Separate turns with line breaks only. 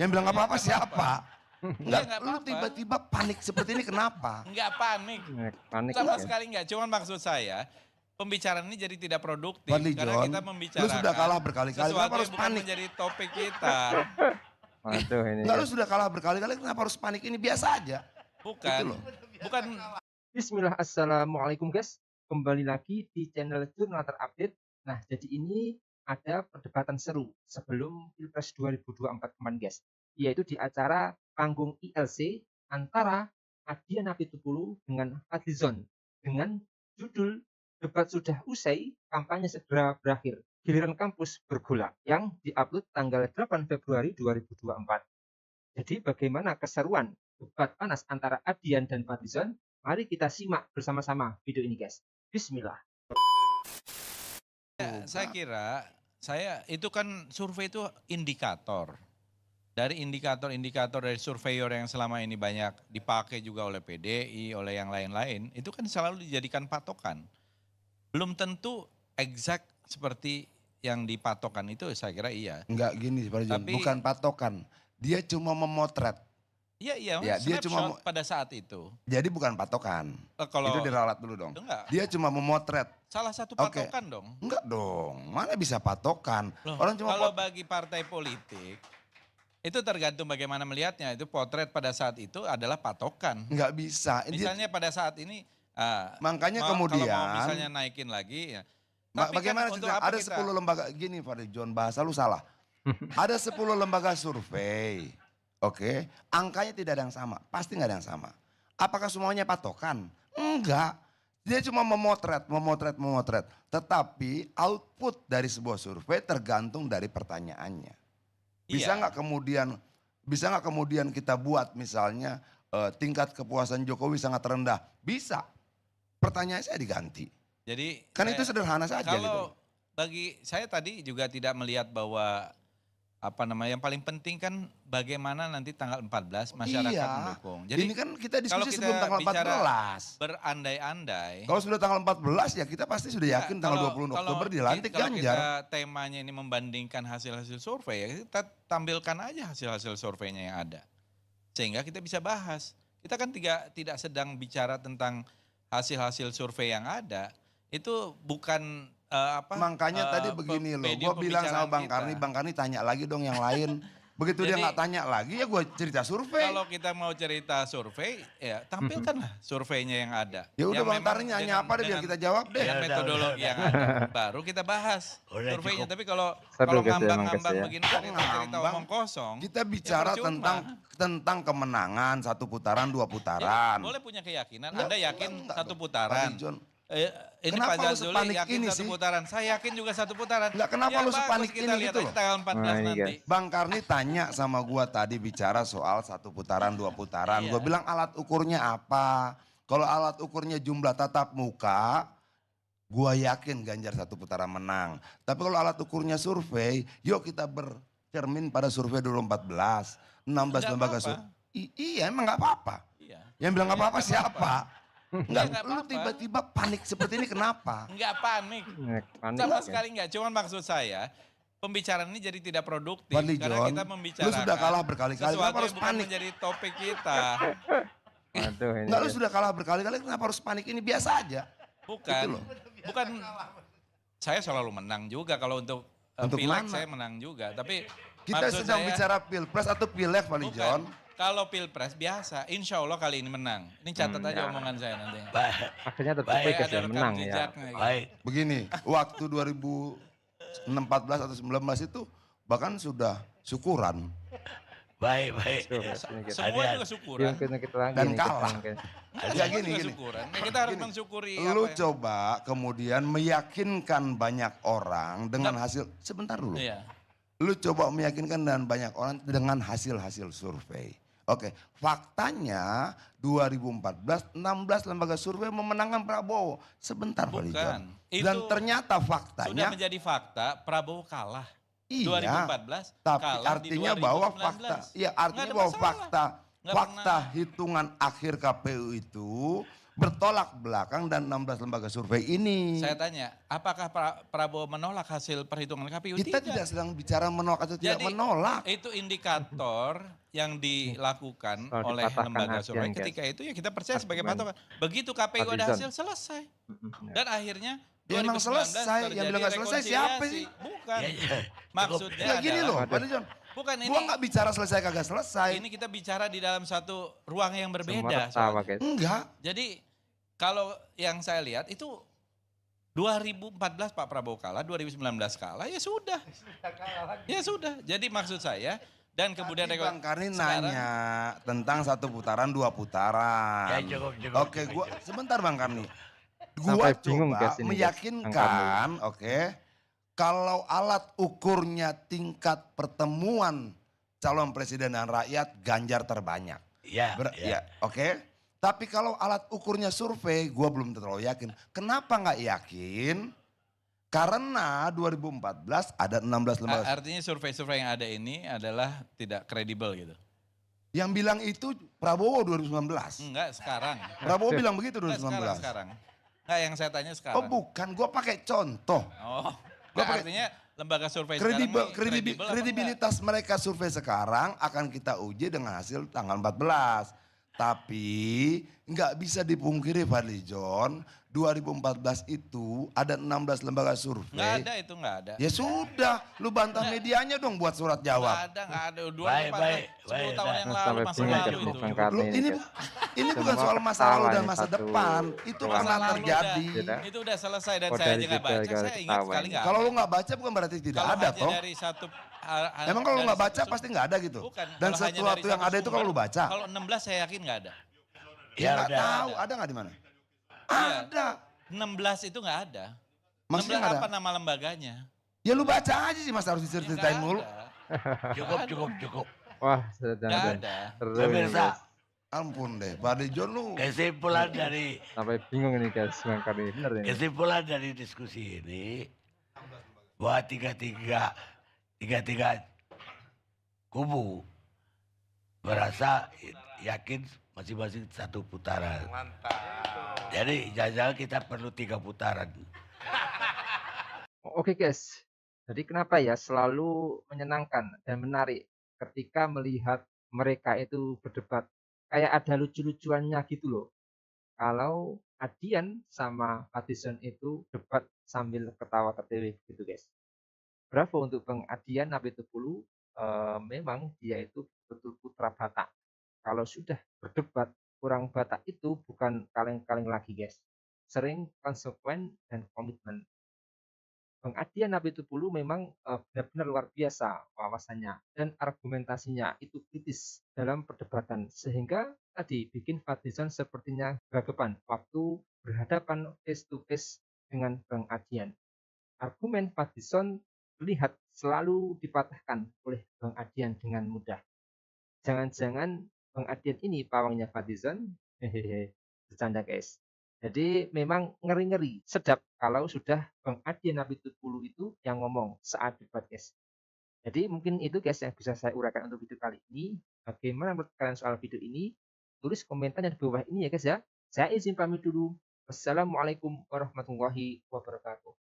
Yang bilang nggak apa-apa siapa?
Enggak, enggak iya, lu tiba-tiba
panik seperti ini kenapa?
Enggak panik.
Panik. Sama ya. sekali
enggak, cuman maksud saya pembicaraan ini jadi tidak produktif Padli, karena John, kita membicarakan. Lu sudah kalah
berkali-kali, kenapa harus panik?
Jadi topik kita.
Aduh ini. Enggak, ya. lu sudah
kalah berkali-kali, kenapa harus panik ini? Biasa aja. Bukan. Gitu
Bukan. Bismillah, Assalamualaikum guys. Kembali lagi di channel Jurnal Terupdate. Nah, jadi ini ada perdebatan seru sebelum Pilpres 2024 kemarin guys, yaitu di acara panggung ILC antara Adian Tupulu dengan Fadlizon dengan judul debat sudah usai, kampanye segera berakhir. Giliran kampus bergulak yang diupload tanggal 8 Februari 2024. Jadi bagaimana keseruan debat panas antara Adian dan Fadlizon? Mari kita simak bersama-sama video ini guys. Bismillah.
Ya, saya kira saya itu kan survei itu indikator. Dari indikator-indikator dari surveyor yang selama ini banyak dipakai juga oleh PDI, oleh yang lain-lain, itu kan selalu dijadikan patokan. Belum tentu exact seperti yang dipatokan itu saya kira iya.
Enggak gini tapi bukan patokan. Dia cuma memotret
Iya iya, ya, dia cuma pada saat itu.
Jadi bukan patokan. Uh, kalau itu diralat dulu dong. Enggak. Dia cuma memotret. Salah satu patokan okay. dong. Enggak dong. Mana bisa patokan? Loh, Orang cuma Kalau pot...
bagi partai politik itu tergantung bagaimana melihatnya. Itu potret pada saat itu adalah patokan. Enggak bisa. Misalnya dia... pada saat ini uh, makanya mau, kemudian kalau mau misalnya naikin lagi ya. Tapi kan bagaimana kan, Ada kita... 10
lembaga gini Pak John bahasa lu salah. ada 10 lembaga survei Oke, angkanya tidak ada yang sama, pasti nggak ada yang sama. Apakah semuanya patokan? Enggak. Dia cuma memotret, memotret, memotret. Tetapi output dari sebuah survei tergantung dari pertanyaannya. Bisa iya. nggak iya. kemudian, bisa nggak kemudian kita buat misalnya uh, tingkat kepuasan Jokowi sangat rendah? Bisa. Pertanyaan saya diganti.
Jadi kan saya, itu sederhana saja. Gitu kalau gitu. bagi saya tadi juga tidak melihat bahwa apa namanya yang paling penting kan bagaimana nanti tanggal 14 masyarakat iya. mendukung. Jadi ini kan kita diskusi kita sebelum tanggal 14. Berandai-andai. Kalau
sudah tanggal 14 ya kita pasti sudah ya, yakin ya, tanggal kalau, 20 kalau, Oktober dilantik kalau Ganjar. Kalau kita
temanya ini membandingkan hasil-hasil survei ya kita tampilkan aja hasil-hasil surveinya yang ada. Sehingga kita bisa bahas. Kita kan tiga, tidak sedang bicara tentang hasil-hasil survei yang ada. Itu bukan uh, apa makanya uh, tadi eh, begini loh gue bilang sama Bang kita. Karni Bang Karni tanya lagi dong yang lain begitu
Jadi, dia nggak tanya lagi ya gue cerita survei
kalau kita mau cerita survei ya tampilkanlah surveinya yang ada ya udah Bang Karni nanya apa deh biar kita jawab deh dengan iya, metodologi yang ada baru kita bahas surveinya tapi kalau kalau ngambang-ngambang ya. begini kan itu cerita omong kosong kita
ya bicara ya tentang tentang kemenangan satu putaran dua putaran. Ya, boleh
punya keyakinan. Anda yakin enggak, satu putaran, John, Eh, ini kenapa lu Zuli ini satu sih? putaran. Saya yakin juga satu putaran. Enggak, kenapa ya, lu sepanik ini gitu loh. tanggal nah, iya. Bang Karni tanya sama
gua tadi bicara soal satu putaran, dua putaran. Iya. Gua bilang alat ukurnya apa? Kalau alat ukurnya jumlah tatap muka, gua yakin Ganjar satu putaran menang. Tapi kalau alat ukurnya survei, yuk kita bercermin pada survei 2014. 16 lembaga survei. Iya, emang nggak apa-apa. Iya. Yang bilang nggak apa-apa iya, siapa? Apa -apa. Enggak, enggak iya, lu tiba-tiba panik seperti ini kenapa?
Enggak panik.
panik. Sama sekali
enggak, cuman maksud saya pembicaraan ini jadi tidak produktif Badly, karena John, kita membicarakan lu sudah kalah berkali-kali kenapa harus panik Jadi topik kita. Aduh, ini Enggak, lu
sudah kalah berkali-kali kenapa harus panik ini biasa aja.
Bukan. Gitu Bukan saya selalu menang juga kalau untuk eh, untuk pilek saya menang juga, tapi kita sedang saya, bicara pilpres atau pilek, Pak John. Kalau pilpres biasa, insya Allah kali ini menang. Ini catat hmm, aja ya. omongan saya nanti. Baik. Maksudnya tetap baik, ada rekam menang ya. ya. Baik.
Gitu. Begini, waktu 2014 atau 19 itu bahkan sudah syukuran. Baik, baik. Syukur, Semua juga syukuran. Iya, dan kalah.
Ya gini, gini. Syukuran. Nah, kita harus gini. mensyukuri. Lu apa
ya? coba kemudian meyakinkan banyak orang dengan hasil, sebentar dulu. Iya. Lu coba meyakinkan dan banyak orang dengan hasil-hasil survei Oke, faktanya 2014 16 lembaga survei memenangkan Prabowo. Sebentar Bukan. Pak Itu Dan ternyata faktanya sudah
menjadi fakta Prabowo kalah.
Iya. 2014 tapi kalah artinya di bahwa fakta ya artinya bahwa fakta iya, fakta hitungan akhir KPU itu bertolak belakang dan 16 lembaga survei ini.
Saya tanya, apakah Prabowo menolak hasil perhitungan KPU? Kita tidak, tidak sedang bicara menolak atau Jadi, tidak menolak. Itu indikator yang dilakukan oh, oleh lembaga survei. Ketika itu ya kita percaya sebagai patokan. Begitu KPU ada hasil selesai. Dan akhirnya Ya emang selesai, yang bilang gak selesai siapa sih? Bukan. Ya, ya. Maksudnya ya, gini loh, Pak John. Bukan ini. Gua gak bicara selesai kagak selesai. Ini kita bicara di dalam satu ruang yang berbeda. Enggak. Jadi kalau yang saya lihat itu 2014 Pak Prabowo kalah, 2019 kalah, ya sudah. Ya sudah. Jadi maksud saya dan kemudian Tadi Bang
Karni nanya tentang satu putaran dua putaran. Ya, cukup, cukup, Oke, gue gua sebentar Bang Karni.
Gua bingung coba ini, meyakinkan,
oke. kalau alat ukurnya tingkat pertemuan calon presiden dan rakyat Ganjar terbanyak.
Iya. Ya, ya.
oke. Okay? Tapi kalau alat ukurnya survei, gue belum terlalu yakin. Kenapa nggak yakin? Karena 2014 ada 16 lembaga.
Artinya survei-survei yang ada ini adalah tidak kredibel gitu.
Yang bilang itu Prabowo 2019.
Enggak, sekarang. Prabowo bilang begitu 2019. Enggak, sekarang, sekarang. Enggak, yang saya tanya sekarang. Oh bukan, gue pakai contoh. Oh, gua nah, pakai... artinya lembaga survei kredibel, sekarang kredibel,
kredibilitas mereka survei sekarang akan kita uji dengan hasil tanggal 14. Tapi nggak bisa dipungkiri Fadli John, 2014 itu ada 16 lembaga survei.
Nggak ada itu nggak ada. Ya
sudah, lu bantah nggak. medianya dong buat surat jawab. Nggak
ada, nggak ada. Dua baik, baik, baik,
tahun baik. yang lalu, masa lalu itu. Lu, ini, ini bukan soal masa lalu dan masa depan, itu pernah terjadi.
Udah, itu udah selesai dan Kodari saya juga
baca, saya ingat sekali
nggak. Kalau lu nggak baca bukan berarti tidak Kalau ada toh. dari
satu Emang kalau nggak baca
pasti nggak ada gitu. Bukan. Dan sesuatu yang ada itu kalau lu baca. Kalau
16 saya yakin nggak ada. Ya, ya tahu ada nggak di mana? Iya. Ada. 16 itu nggak ada. Maksudnya 16 apa ada? nama lembaganya?
Ya lu baca aja sih mas harus diceritain ya, mulu. Cukup, cukup, cukup.
Wah, sudah ada. Pemirsa,
Ampun deh, Pak Dijon lu. Kesimpulan dari
sampai bingung ini guys, mengangkat ini. Kesimpulan
dari diskusi ini bahwa tiga tiga tiga-tiga kubu merasa yakin masing-masing satu putaran.
Mantap. Jadi jangan-jangan kita perlu tiga putaran. Oke guys, jadi kenapa ya selalu menyenangkan dan menarik ketika melihat mereka itu berdebat. Kayak ada lucu-lucuannya gitu loh. Kalau Adian sama Patison itu debat sambil ketawa tertawa gitu guys. Bravo untuk Bang Adian Tepulu e, memang dia itu betul putra Batak. Kalau sudah berdebat kurang Batak itu bukan kaleng-kaleng lagi guys. Sering konsekuen dan komitmen. Bang Adian Tepulu memang benar-benar luar biasa wawasannya dan argumentasinya itu kritis dalam perdebatan sehingga tadi bikin Fadlizon sepertinya gagapan waktu berhadapan face to face dengan Bang Adian. Argumen Fadlizon terlihat selalu dipatahkan oleh Bang Adian dengan mudah. Jangan-jangan Bang Adian ini pawangnya Fadizan. Hehehe, bercanda guys. Jadi memang ngeri-ngeri, sedap kalau sudah Bang Adian Nabi itu yang ngomong saat debat guys. Jadi mungkin itu guys yang bisa saya uraikan untuk video kali ini. Bagaimana menurut kalian soal video ini? Tulis komentar di bawah ini ya guys ya. Saya izin pamit dulu. Wassalamualaikum warahmatullahi wabarakatuh.